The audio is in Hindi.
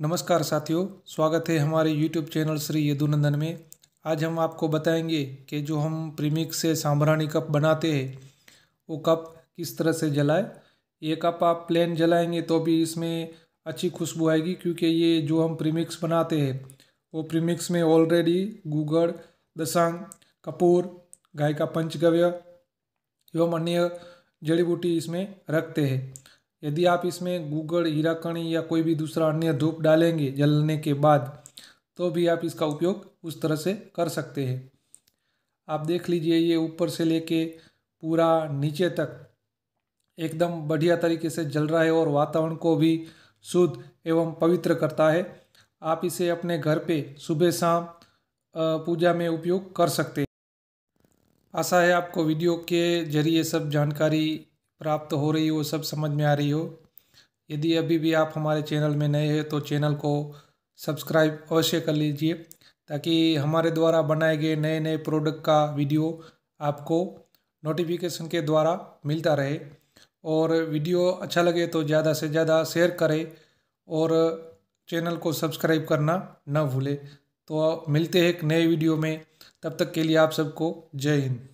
नमस्कार साथियों स्वागत है हमारे यूट्यूब चैनल श्री यदुनंदन में आज हम आपको बताएंगे कि जो हम प्रीमिक्स से सांभराणी कप बनाते हैं वो कप किस तरह से जलाए ये कप आप प्लेन जलाएंगे तो भी इसमें अच्छी खुशबू आएगी क्योंकि ये जो हम प्रीमिक्स बनाते हैं वो प्रीमिक्स में ऑलरेडी गुगड़ दसांग कपूर गाय का पंचगव्य एवं अन्य जड़ी बूटी इसमें रखते हैं यदि आप इसमें गूगल हीराकणी या कोई भी दूसरा अन्य धूप डालेंगे जलने के बाद तो भी आप इसका उपयोग उस तरह से कर सकते हैं आप देख लीजिए ये ऊपर से लेके पूरा नीचे तक एकदम बढ़िया तरीके से जल रहा है और वातावरण को भी शुद्ध एवं पवित्र करता है आप इसे अपने घर पे सुबह शाम पूजा में उपयोग कर सकते हैं आशा है आपको वीडियो के जरिए सब जानकारी प्राप्त हो रही हो सब समझ में आ रही हो यदि अभी भी आप हमारे चैनल में नए हैं तो चैनल को सब्सक्राइब अवश्य कर लीजिए ताकि हमारे द्वारा बनाए गए नए नए प्रोडक्ट का वीडियो आपको नोटिफिकेशन के द्वारा मिलता रहे और वीडियो अच्छा लगे तो ज़्यादा से ज़्यादा शेयर करें और चैनल को सब्सक्राइब करना न भूलें तो मिलते हैं एक नए वीडियो में तब तक के लिए आप सबको जय हिंद